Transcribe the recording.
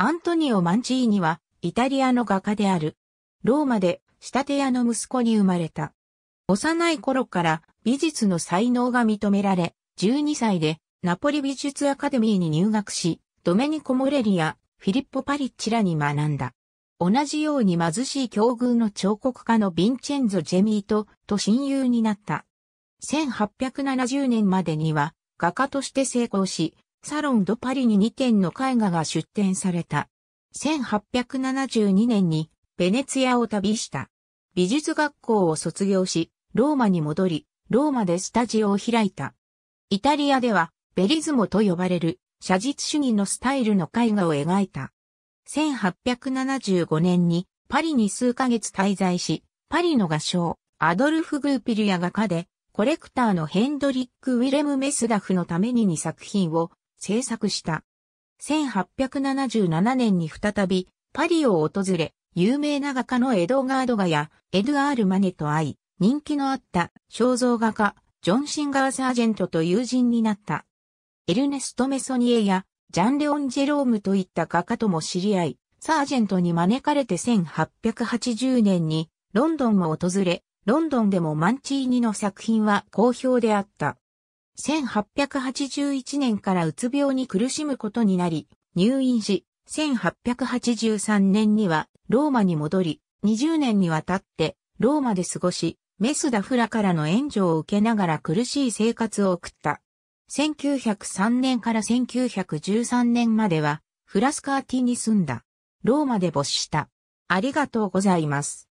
アントニオ・マンチーニは、イタリアの画家である。ローマで、仕立て屋の息子に生まれた。幼い頃から美術の才能が認められ、12歳でナポリ美術アカデミーに入学し、ドメニコ・モレリア、フィリッポ・パリッチらに学んだ。同じように貧しい境遇の彫刻家のヴィンチェンゾ・ジェミートと親友になった。1870年までには画家として成功し、サロン・ド・パリに2点の絵画が出展された。1872年にベネツィアを旅した。美術学校を卒業し、ローマに戻り、ローマでスタジオを開いた。イタリアでは、ベリズモと呼ばれる写実主義のスタイルの絵画を描いた。1875年にパリに数ヶ月滞在し、パリの画商、アドルフ・グーピルや画家で、コレクターのヘンドリック・ウィレム・メスダフのために2作品を制作した。1877年に再びパリを訪れ、有名な画家のエドガード・ガやエドアール・マネと会い、人気のあった肖像画家、ジョン・シンガー・サージェントと友人になった。エルネスト・メソニエやジャン・レオン・ジェロームといった画家とも知り合い、サージェントに招かれて1880年にロンドンも訪れ、ロンドンでもマンチーニの作品は好評であった。1881年からうつ病に苦しむことになり、入院し、1883年にはローマに戻り、20年にわたってローマで過ごし、メスダフラからの援助を受けながら苦しい生活を送った。1903年から1913年まではフラスカーティに住んだ。ローマで没した。ありがとうございます。